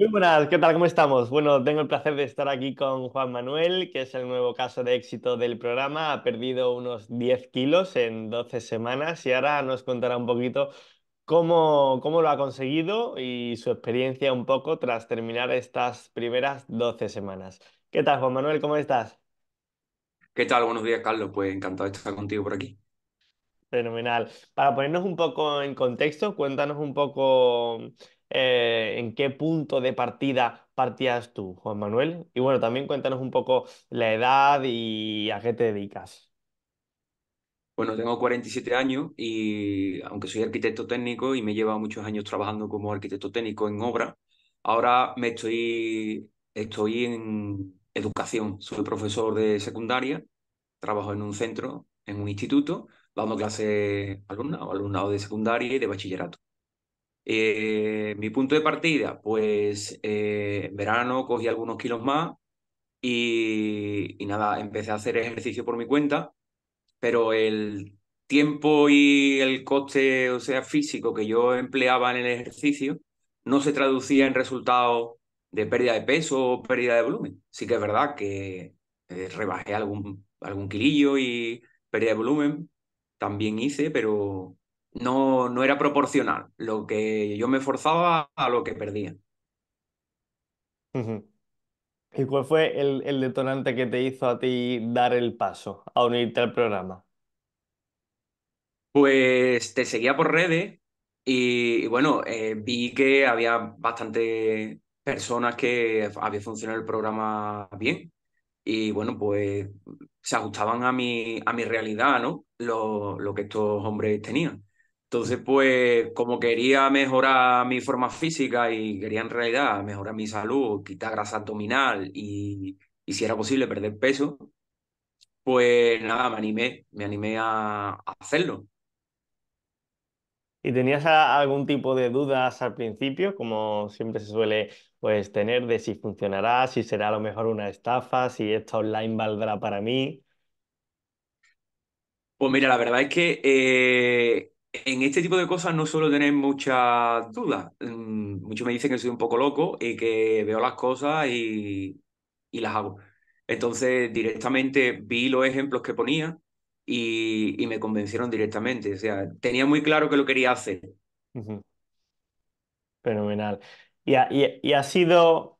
Muy buenas, ¿qué tal? ¿Cómo estamos? Bueno, tengo el placer de estar aquí con Juan Manuel, que es el nuevo caso de éxito del programa. Ha perdido unos 10 kilos en 12 semanas y ahora nos contará un poquito cómo, cómo lo ha conseguido y su experiencia un poco tras terminar estas primeras 12 semanas. ¿Qué tal, Juan Manuel? ¿Cómo estás? ¿Qué tal? Buenos días, Carlos. Pues encantado de estar contigo por aquí. Fenomenal. Para ponernos un poco en contexto, cuéntanos un poco eh, en qué punto de partida partías tú, Juan Manuel. Y bueno, también cuéntanos un poco la edad y a qué te dedicas. Bueno, tengo 47 años y aunque soy arquitecto técnico y me he llevado muchos años trabajando como arquitecto técnico en obra, ahora me estoy, estoy en educación. Soy profesor de secundaria, trabajo en un centro, en un instituto, dando clases a o alumnado de secundaria y de bachillerato. Eh, mi punto de partida, pues eh, en verano cogí algunos kilos más y, nada, empecé a hacer ejercicio por mi cuenta, pero el tiempo y el coste, o sea, físico que yo empleaba en el ejercicio, no se traducía en resultados de pérdida de peso o pérdida de volumen. Sí que es verdad que eh, rebajé algún, algún kilillo y pérdida de volumen también hice, pero no, no era proporcional. Lo que yo me forzaba a lo que perdía. ¿Y cuál fue el, detonante que te hizo a ti dar el paso, a unirte al programa? Pues te seguía por redes y, bueno, eh, vi que había bastante personas que había funcionado el programa bien y bueno, pues se ajustaban a mi, a mi realidad, ¿no? Lo, lo que estos hombres tenían. Entonces, pues como quería mejorar mi forma física y quería en realidad mejorar mi salud, quitar grasa abdominal y, si era posible perder peso, pues nada, me animé, me animé a, hacerlo. ¿Y tenías algún tipo de dudas al principio, como siempre se suele pues, tener, de si funcionará, si será a lo mejor una estafa, si esto online valdrá para mí? Pues mira, la verdad es que eh, en este tipo de cosas no suelo tener muchas dudas. Mm, muchos me dicen que soy un poco loco y que veo las cosas y, las hago. Entonces, directamente vi los ejemplos que ponía y, me convencieron directamente. O sea, tenía muy claro que lo quería hacer. Fenomenal. Y ha, sido,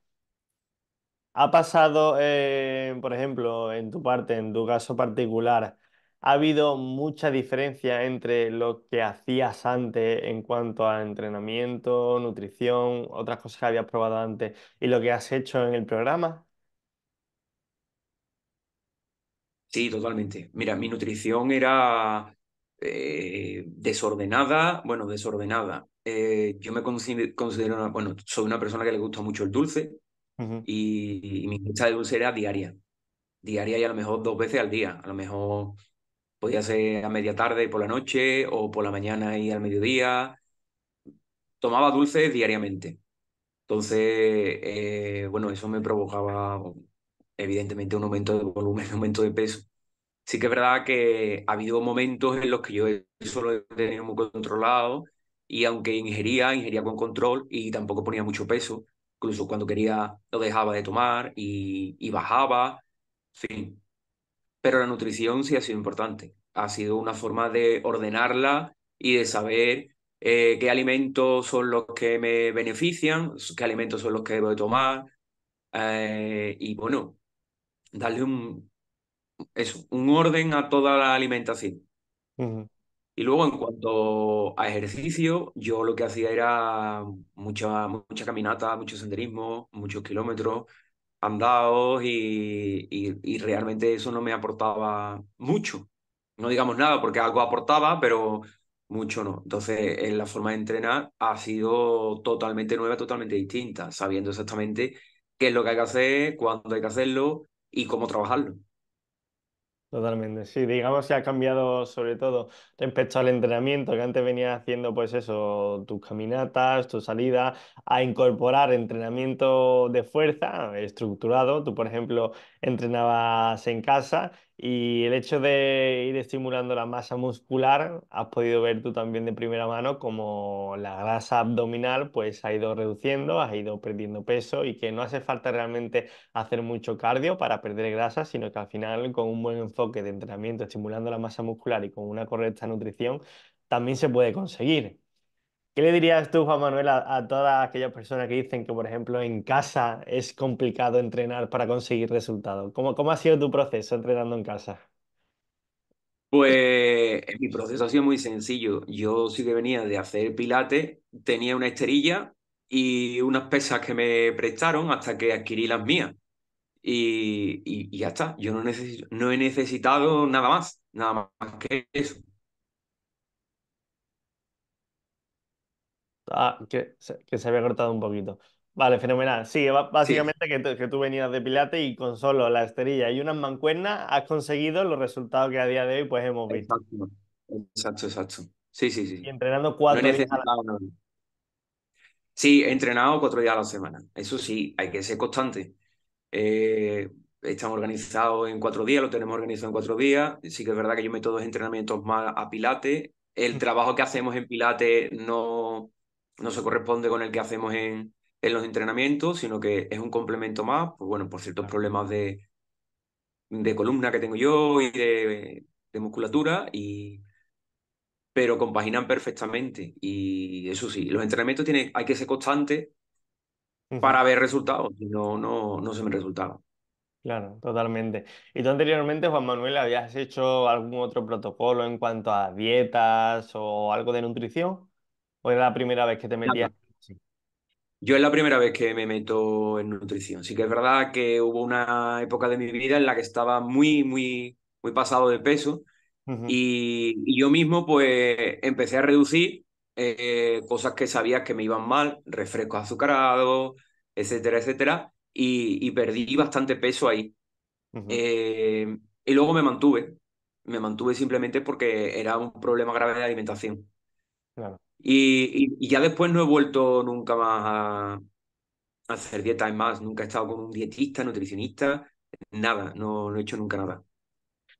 ha pasado, eh, por ejemplo, en tu parte, en tu caso particular, ha habido mucha diferencia entre lo que hacías antes en cuanto a entrenamiento, nutrición, otras cosas que habías probado antes y lo que has hecho en el programa? Sí, totalmente. Mira, mi nutrición era eh, desordenada, bueno, desordenada. Eh, yo me considero, bueno, soy una persona que le gusta mucho el dulce y, mi ingesta de dulce era diaria. Diaria y a lo mejor dos veces al día. A lo mejor Podía ser a media tarde por la noche o por la mañana y al mediodía. Tomaba dulces diariamente. Entonces, eh, bueno, eso me provocaba evidentemente un aumento de volumen, un aumento de peso. Sí que es verdad que ha habido momentos en los que yo solo lo he tenido muy controlado y aunque ingería, ingería con control y tampoco ponía mucho peso. Incluso cuando quería lo dejaba de tomar y, y bajaba. Sí, pero la nutrición sí ha sido importante. Ha sido una forma de ordenarla y de saber eh, qué alimentos son los que me benefician, qué alimentos son los que debo de tomar eh, y bueno, darle un, un orden a toda la alimentación. Y luego en cuanto a ejercicio, yo lo que hacía era mucha, mucha caminata, mucho senderismo, muchos kilómetros, andados y, realmente eso no me aportaba mucho. No digamos nada porque algo aportaba, pero mucho no. Entonces, eh, la forma de entrenar ha sido totalmente nueva, totalmente distinta, sabiendo exactamente qué es lo que hay que hacer, cuándo hay que hacerlo y cómo trabajarlo. Totalmente, sí, digamos que ha cambiado sobre todo respecto al entrenamiento que antes venías haciendo, pues eso, tus caminatas, tu salida, a incorporar entrenamiento de fuerza estructurado. Tú, por ejemplo, entrenabas en casa y el hecho de ir estimulando la masa muscular, has podido ver tú también de primera mano como la grasa abdominal pues ha ido reduciendo, has ido perdiendo peso y que no hace falta realmente hacer mucho cardio para perder grasa, sino que al final con un buen enfoque de entrenamiento, estimulando la masa muscular y con una correcta nutrición, también se puede conseguir. ¿Qué le dirías tú, Juan Manuel, a, todas aquellas personas que dicen que, por ejemplo, en casa es complicado entrenar para conseguir resultados? ¿Cómo, ha sido tu proceso entrenando en casa? Pues mi proceso ha sido muy sencillo. Yo sí que venía de hacer pilates, tenía una esterilla y unas pesas que me prestaron hasta que adquirí las mías. Y, ya está, yo no he necesitado nada más, nada más que eso. Ah, que, se, había cortado un poquito. Vale, fenomenal. Sí, básicamente Que, tú venías de Pilate y con solo la esterilla y unas mancuernas has conseguido los resultados que a día de hoy pues hemos visto. Exacto, exacto. Sí, sí, sí. Y entrenando cuatro días a la semana. Sí, he entrenado cuatro días a la semana. Eso sí, hay que ser constante. Eh, estamos organizados en cuatro días, lo tenemos organizado en cuatro días. Sí que es verdad que yo meto dos entrenamientos más a Pilates. El trabajo que hacemos en Pilates no no se corresponde con el que hacemos en, en los entrenamientos, sino que es un complemento más, pues bueno, por ciertos problemas de, columna que tengo yo y de, musculatura, y, pero compaginan perfectamente. Y eso sí, los entrenamientos tienen, hay que ser constantes para ver resultados, si no, no, no se me resultaba. Claro, totalmente. ¿Y tú anteriormente, Juan Manuel, habías hecho algún otro protocolo en cuanto a dietas o algo de nutrición? es la primera vez que te metías? Yo es la primera vez que me meto en nutrición. Sí que es verdad que hubo una época de mi vida en la que estaba muy, muy, muy pasado de peso y, yo mismo pues empecé a reducir eh, cosas que sabía que me iban mal, refrescos azucarados, etcétera, etcétera, y, perdí bastante peso ahí. Eh, y luego me mantuve, me mantuve simplemente porque era un problema grave de alimentación. Claro. Y, ya después no he vuelto nunca más a, hacer dieta, es más, nunca he estado con un dietista, nutricionista, nada, no, he hecho nunca nada.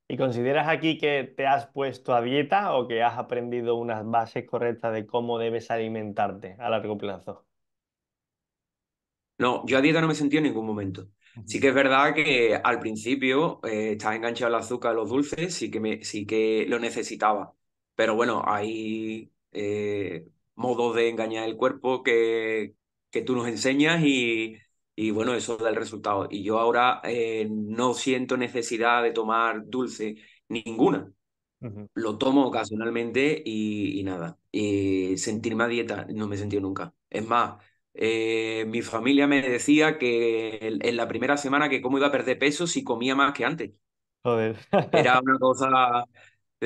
¿Y consideras aquí que te has puesto a dieta o que has aprendido unas bases correctas de cómo debes alimentarte a largo plazo? No, yo a dieta no me sentí en ningún momento. Sí que es verdad que al principio eh, estaba enganchado al azúcar, a los dulces, sí que, sí que lo necesitaba. Pero bueno, ahí eh, modos de engañar el cuerpo que, que tú nos enseñas y, bueno, eso da el resultado. Y yo ahora eh, no siento necesidad de tomar dulce ninguna. Lo tomo ocasionalmente y, nada. Y sentirme a dieta no me he sentido nunca. Es más, eh, mi familia me decía que en, la primera semana que cómo iba a perder peso si comía más que antes. Joder. Era una cosa,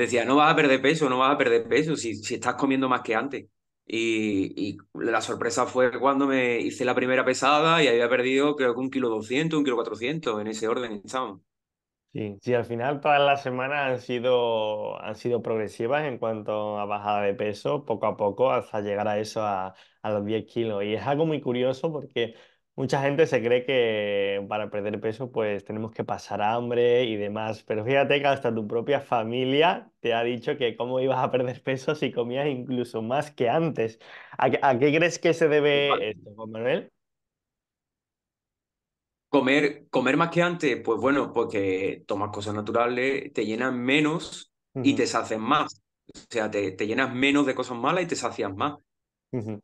decía, no vas a perder peso, no vas a perder peso si, si estás comiendo más que antes. Y, la sorpresa fue cuando me hice la primera pesada y había perdido creo que un kilo 200, un kilo 400, en ese orden estábamos. Sí, sí, al final todas las semanas han sido, han sido progresivas en cuanto a bajada de peso, poco a poco, hasta llegar a eso, a, a los 10 kilos. Y es algo muy curioso porque Mucha gente se cree que para perder peso pues tenemos que pasar hambre y demás, pero fíjate que hasta tu propia familia te ha dicho que cómo ibas a perder peso si comías incluso más que antes. ¿A, qué crees que se debe esto, Juan Manuel? Comer, comer más que antes, pues bueno, porque tomas cosas naturales, te llenan menos y te sacias más. O sea, te, te llenas menos de cosas malas y te sacias más.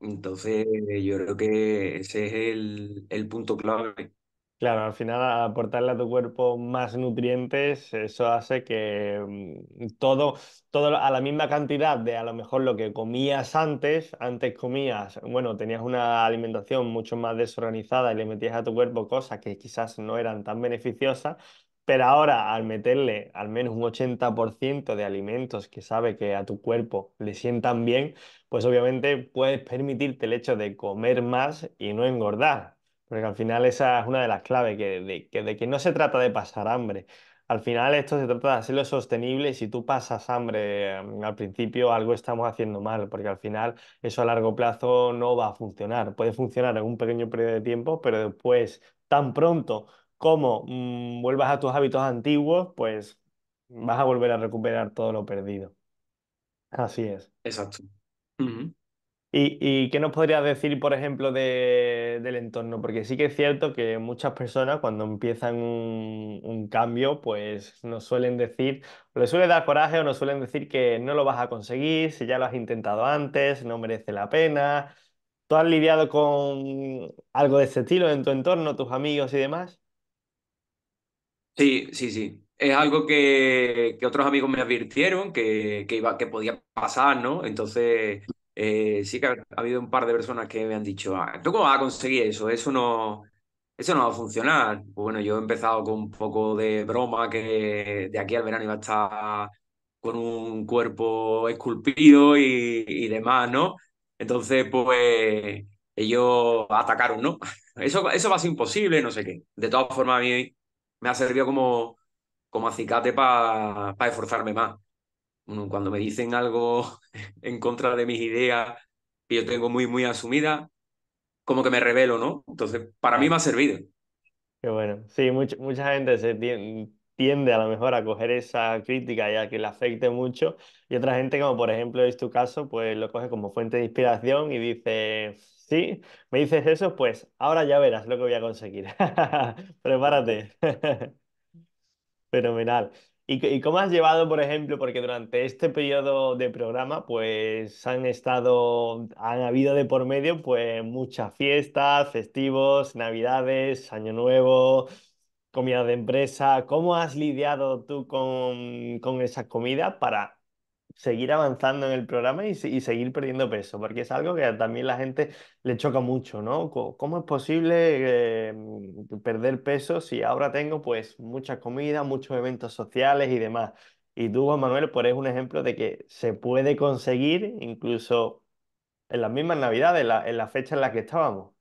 Entonces, yo creo que ese es el, el punto clave. Claro, al final aportarle a tu cuerpo más nutrientes, eso hace que mm, todo, todo a la misma cantidad de a lo mejor lo que comías antes, antes comías, bueno, tenías una alimentación mucho más desorganizada y le metías a tu cuerpo cosas que quizás no eran tan beneficiosas, pero ahora al meterle al menos un 80% de alimentos que sabe que a tu cuerpo le sientan bien, pues obviamente puedes permitirte el hecho de comer más y no engordar, porque al final esa es una de las claves, que de, que, no se trata de pasar hambre. Al final esto se trata de hacerlo sostenible. Si tú pasas hambre mm, al principio, algo estamos haciendo mal, porque al final eso a largo plazo no va a funcionar. Puede funcionar en un pequeño periodo de tiempo, pero después, tan pronto como mm, vuelvas a tus hábitos antiguos, pues vas a volver a recuperar todo lo perdido. Así es. Exacto. ¿Y, qué nos podrías decir, por ejemplo, del entorno? Porque sí que es cierto que muchas personas cuando empiezan un, cambio, pues nos suelen decir, les suele dar coraje o nos suelen decir que no lo vas a conseguir, si ya lo has intentado antes, no merece la pena. ¿Tú has lidiado con algo de ese estilo en tu entorno, tus amigos y demás? Sí, sí, sí es algo que, otros amigos me advirtieron que, iba, que podía pasar, ¿no? Entonces, eh, sí que ha, habido un par de personas que me han dicho, ah, ¿tú cómo vas a conseguir eso? Eso no, eso no va a funcionar. Pues bueno, yo he empezado con un poco de broma que de aquí al verano iba a estar con un cuerpo esculpido y, demás, ¿no? Entonces, pues ellos atacaron, ¿no? Eso, eso va a ser imposible, no sé qué. De todas formas, a mí me ha servido como como acicate para esforzarme más. Mm, cuando me dicen algo en contra de mis ideas que yo tengo muy, muy asumida como que me revelo, ¿no? Entonces, para mí me ha servido. Qué bueno. Sí, mucha gente se tiende, a lo mejor a coger esa crítica y a que le afecte mucho. Y otra gente, como por ejemplo es tu caso, pues lo coge como fuente de inspiración y dice, sí, me dices eso, pues ahora ya verás lo que voy a conseguir. Prepárate. Fenomenal. ¿Y, cómo has llevado, por ejemplo, porque durante este periodo de programa, pues han estado, han habido de por medio, pues muchas fiestas, festivos, navidades, año nuevo, comida de empresa. ¿Cómo has lidiado tú con, con comida para seguir avanzando en el programa y, seguir perdiendo peso, porque es algo que también la gente le choca mucho, ¿no? ¿Cómo es posible eh, mm, perder peso si ahora tengo pues mucha comida, muchos eventos sociales y demás? Y tú, Juan Manuel, pues es un ejemplo de que se puede conseguir incluso en las mismas navidades, en la, en fecha en la que estábamos.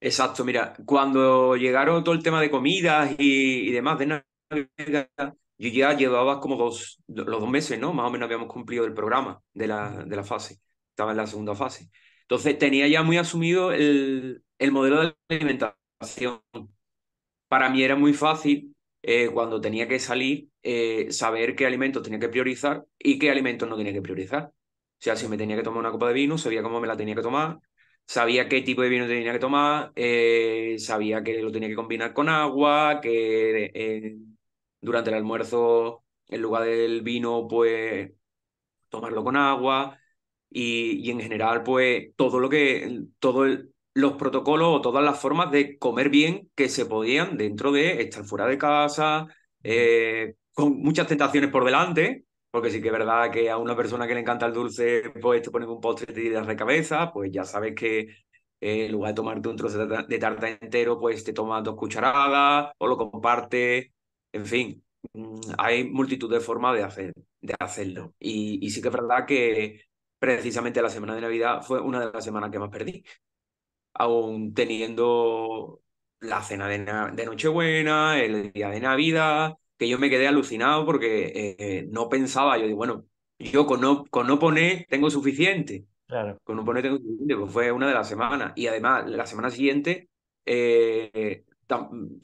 Exacto, mira, cuando llegaron todo el tema de comidas y, y demás de Navidad, yo ya llevaba como dos, los dos meses, ¿no? Más o menos habíamos cumplido el programa de la, de la fase, estaba en la segunda fase. Entonces tenía ya muy asumido el, el modelo de alimentación. Para mí era muy fácil eh, cuando tenía que salir eh, saber qué alimentos tenía que priorizar y qué alimentos no tenía que priorizar. O sea, si me tenía que tomar una copa de vino, sabía cómo me la tenía que tomar, sabía qué tipo de vino tenía que tomar, eh, sabía que lo tenía que combinar con agua, que durante el almuerzo, en lugar del vino, pues tomarlo con agua y, en general, pues todo lo que, todos los protocolos o todas las formas de comer bien que se podían dentro de estar fuera de casa, eh, con muchas tentaciones por delante, porque sí que es verdad que a una persona que le encanta el dulce, pues te pones un postre de de cabeza, pues ya sabes que eh, en lugar de tomarte un trozo de tarta entero, pues te tomas dos cucharadas o lo compartes en fin, mm, hay multitud de formas de, hacer, de hacerlo. Y, sí que es verdad que precisamente la semana de Navidad fue una de las semanas que más perdí, aún teniendo la cena de, Nochebuena, el día de Navidad, que yo me quedé alucinado porque eh, eh, no pensaba, yo digo, bueno, yo con no, con no poner tengo suficiente. Claro. Con no poner tengo suficiente, pues fue una de las semanas. Y además, la semana siguiente eh,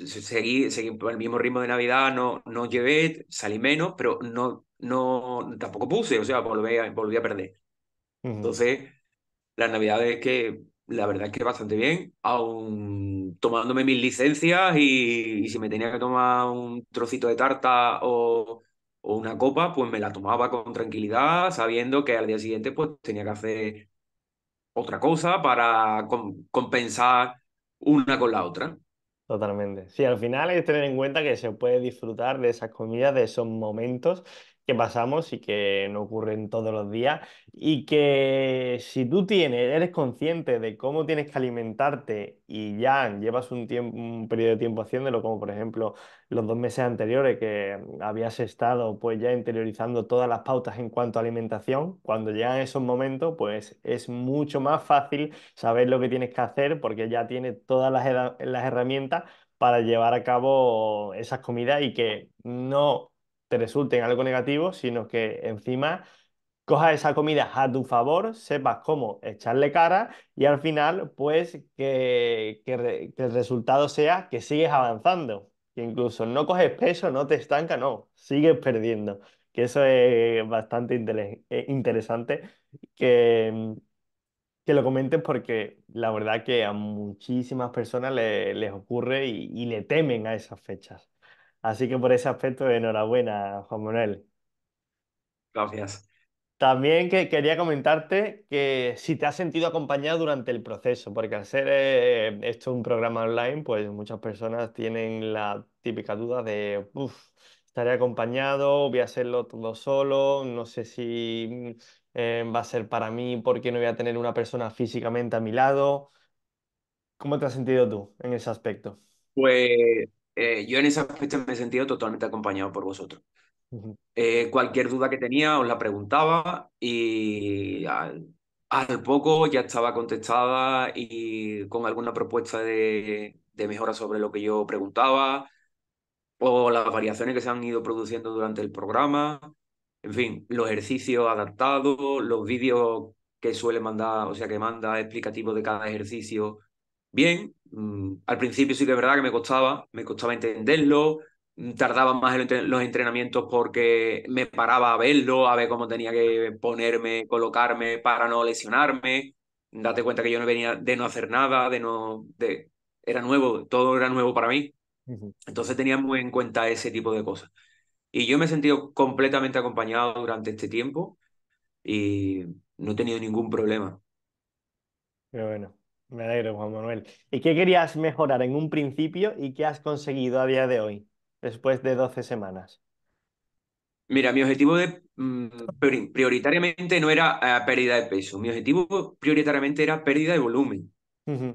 seguí, seguí por el mismo ritmo de Navidad, no, no llevé, salí menos, pero no, no, tampoco puse, o sea, volví a, volví a perder. Entonces, las Navidades que la verdad es que bastante bien, aún tomándome mis licencias y, si me tenía que tomar un trocito de tarta o, una copa, pues me la tomaba con tranquilidad, sabiendo que al día siguiente pues tenía que hacer otra cosa para compensar una con la otra. Totalmente. Sí, al final hay que tener en cuenta que se puede disfrutar de esas comidas, de esos momentos que pasamos y que no ocurren todos los días y que si tú tienes, eres consciente de cómo tienes que alimentarte y ya llevas un, tiempo, un periodo de tiempo haciéndolo, como por ejemplo los dos meses anteriores que habías estado pues ya interiorizando todas las pautas en cuanto a alimentación, cuando llegan esos momentos pues es mucho más fácil saber lo que tienes que hacer porque ya tienes todas las, las herramientas para llevar a cabo esas comidas y que no te resulte en algo negativo, sino que encima coja esa comida a tu favor, sepas cómo echarle cara y al final, pues, que, el resultado sea que sigues avanzando. Que incluso no coges peso, no te estanca, no, sigues perdiendo. Que eso es bastante eh, interesante que, que lo comentes porque la verdad que a muchísimas personas les ocurre y le temen a esas fechas. Así que por ese aspecto, enhorabuena, Juan Manuel. Gracias. También que quería comentarte que si te has sentido acompañado durante el proceso, porque al ser eh, esto un programa online, pues muchas personas tienen la típica duda de, uff, estaré acompañado, voy a hacerlo todo solo, no sé si mm, eh, va a ser para mí porque no voy a tener una persona físicamente a mi lado. ¿Cómo te has sentido tú en ese aspecto? Pues eh, yo en esa fecha me he sentido totalmente acompañado por vosotros. Eh, cualquier duda que tenía os la preguntaba y al, poco ya estaba contestada y con alguna propuesta de, de mejora sobre lo que yo preguntaba o las variaciones que se han ido produciendo durante el programa, en fin, los ejercicios adaptados, los vídeos que suele mandar, o sea, que manda explicativo de cada ejercicio bien. Mm, al principio sí que es verdad que me costaba, me costaba entenderlo, mm, tardaba más en los entrenamientos porque me paraba a verlo, a ver cómo tenía que ponerme, colocarme para no lesionarme. Date cuenta que yo no venía de no hacer nada, de no. De, era nuevo, todo era nuevo para mí. Entonces tenía muy en cuenta ese tipo de cosas. Y yo me he sentido completamente acompañado durante este tiempo y no he tenido ningún problema. Pero bueno, me alegro, Juan Manuel. ¿Y qué querías mejorar en un principio y qué has conseguido a día de hoy, después de 12 semanas? Mira, mi objetivo de, mm, prioritariamente no era eh, pérdida de peso, mi objetivo prioritariamente era pérdida de volumen.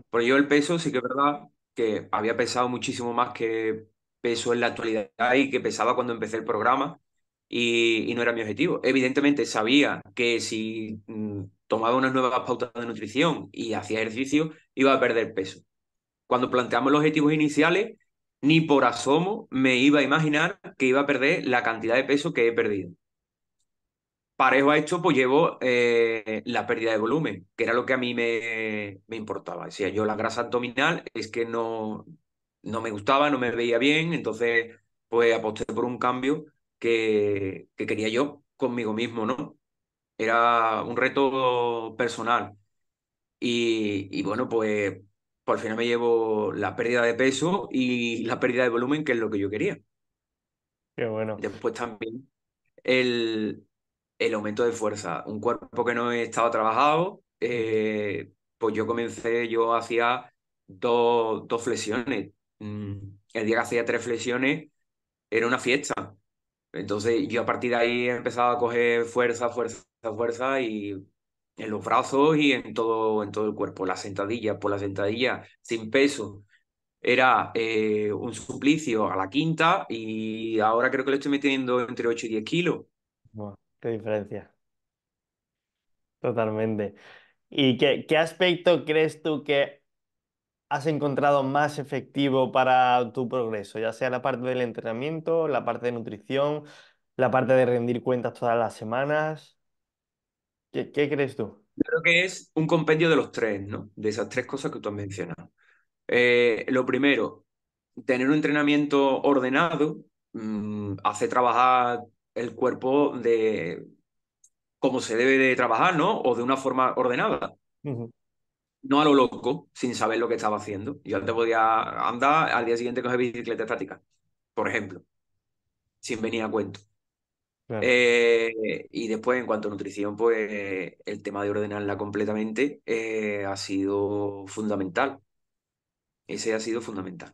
Porque yo el peso sí que es verdad que había pesado muchísimo más que peso en la actualidad y que pesaba cuando empecé el programa y no era mi objetivo. Evidentemente sabía que si mm, tomaba unas nuevas pautas de nutrición y hacía ejercicio, iba a perder peso. Cuando planteamos los objetivos iniciales, ni por asomo me iba a imaginar que iba a perder la cantidad de peso que he perdido. Parejo a esto, pues llevo eh, la pérdida de volumen, que era lo que a mí me, importaba. Decía yo la grasa abdominal es que no, no me gustaba, no me veía bien, entonces pues aposté por un cambio que, que quería yo conmigo mismo, ¿no? Era un reto personal. Y, bueno, pues, por fin final me llevo la pérdida de peso y la pérdida de volumen, que es lo que yo quería. Qué bueno. Después también el, el aumento de fuerza. Un cuerpo que no estaba trabajado, eh, pues yo comencé, yo hacía dos, dos flexiones. Mm, el día que hacía tres flexiones era una fiesta. Entonces yo a partir de ahí empezaba a coger fuerza, fuerza, fuerza y en los brazos y en todo, en todo el cuerpo. La sentadilla, por la sentadilla, sin peso, era eh, un suplicio a la quinta y ahora creo que le estoy metiendo entre 8 y 10 kilos. qué diferencia. Totalmente. ¿Y qué, qué aspecto crees tú que has encontrado más efectivo para tu progreso? Ya sea la parte del entrenamiento, la parte de nutrición, la parte de rendir cuentas todas las semanas. ¿Qué, crees tú? creo que es un compendio de los tres, ¿no? De esas tres cosas que tú has mencionado. Eh, lo primero, tener un entrenamiento ordenado mm, hace trabajar el cuerpo de como se debe de trabajar, ¿no? O de una forma ordenada. No a lo loco, sin saber lo que estaba haciendo. Yo antes podía andar, al día siguiente coger bicicleta estática, por ejemplo, sin venir a cuento. Eh, y después, en cuanto a nutrición, pues el tema de ordenarla completamente eh, ha sido fundamental. Ese ha sido fundamental.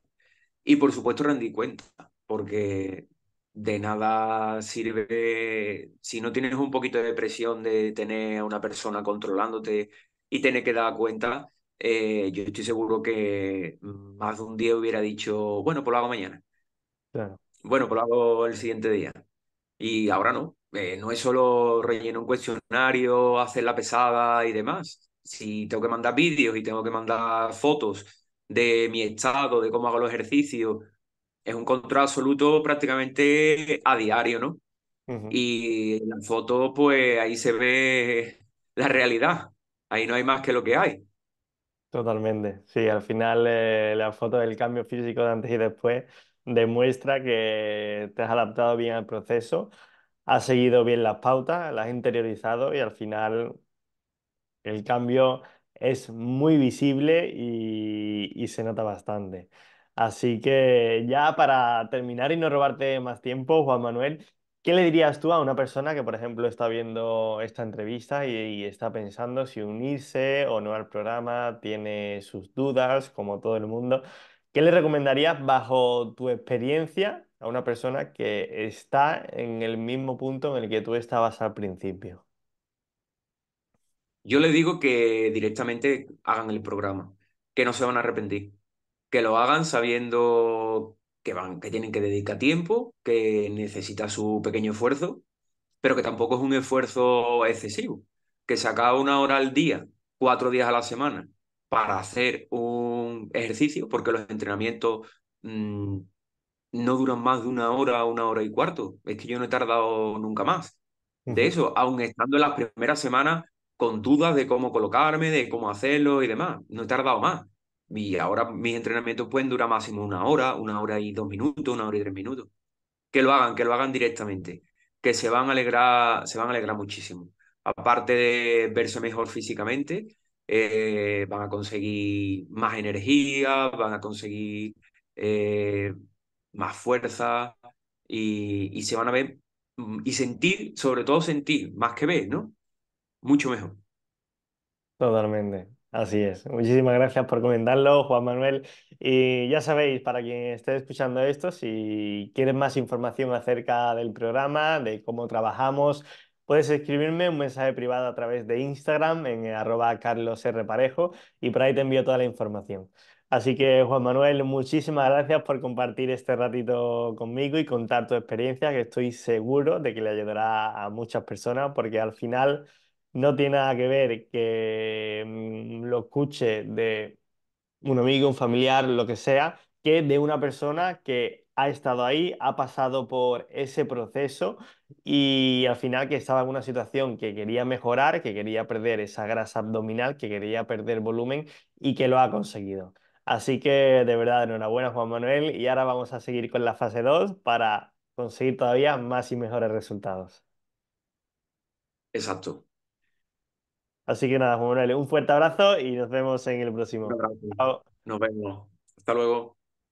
Y por supuesto, rendí cuenta, porque de nada sirve si no tienes un poquito de presión de tener a una persona controlándote y tener que dar cuenta. Eh, yo estoy seguro que más de un día hubiera dicho, bueno, pues lo hago mañana. Bueno, pues lo hago el siguiente día y ahora no. Eh, no es solo relleno un cuestionario, hacer la pesada y demás. Si tengo que mandar vídeos y tengo que mandar fotos de mi estado, de cómo hago los ejercicios, es un control absoluto prácticamente a diario, ¿no? Y en la foto, pues ahí se ve la realidad. Ahí no hay más que lo que hay. Totalmente. Sí, al final eh, la foto del cambio físico de antes y después demuestra que te has adaptado bien al proceso, has seguido bien las pautas, las has interiorizado y al final el cambio es muy visible y, se nota bastante. Así que ya para terminar y no robarte más tiempo, Juan Manuel, ¿Qué le dirías tú a una persona que, por ejemplo, está viendo esta entrevista y, está pensando si unirse o no al programa, tiene sus dudas, como todo el mundo? ¿Qué le recomendarías bajo tu experiencia a una persona que está en el mismo punto en el que tú estabas al principio? Yo le digo que directamente hagan el programa, que no se van a arrepentir, que lo hagan sabiendo que van, que tienen que dedicar tiempo, que necesita su pequeño esfuerzo, pero que tampoco es un esfuerzo excesivo, que se acaba una hora al día, cuatro días a la semana, para hacer un ejercicio, porque los entrenamientos mm, no duran más de una hora, una hora y cuarto. Es que yo no he tardado nunca más de eso, aun estando en las primeras semanas con dudas de cómo colocarme, de cómo hacerlo y demás. No he tardado más. Y ahora mis entrenamientos pueden durar máximo una hora, una hora y dos minutos, una hora y tres minutos. Que lo hagan, que lo hagan directamente, que se van a alegrar, se van a alegrar muchísimo. Aparte de verse mejor físicamente, eh, van a conseguir más energía, van a conseguir eh, más fuerza y, y, se van a ver mm, y sentir, sobre todo sentir, más que ver, ¿no? Mucho mejor. Totalmente, así es. Muchísimas gracias por comentarlo, Juan Manuel. Y ya sabéis, para quien esté escuchando esto, si quieres más información acerca del programa, de cómo trabajamos, Puedes escribirme un mensaje privado a través de Instagram en eh, arroba carlosrparejo y por ahí te envío toda la información. Así que Juan Manuel, muchísimas gracias por compartir este ratito conmigo y contar tu experiencia, que estoy seguro de que le ayudará a muchas personas, porque al final no tiene nada que ver que mm, lo escuche de un amigo, un familiar, lo que sea, que de una persona que ha estado ahí, ha pasado por ese proceso y al final que estaba en una situación que quería mejorar, que quería perder esa grasa abdominal, que quería perder volumen y que lo ha conseguido. Así que de verdad, enhorabuena Juan Manuel y ahora vamos a seguir con la fase 2 para conseguir todavía más y mejores resultados. Exacto. Así que nada, Juan Manuel, un fuerte abrazo y nos vemos en el próximo. Nos vemos. Hasta luego.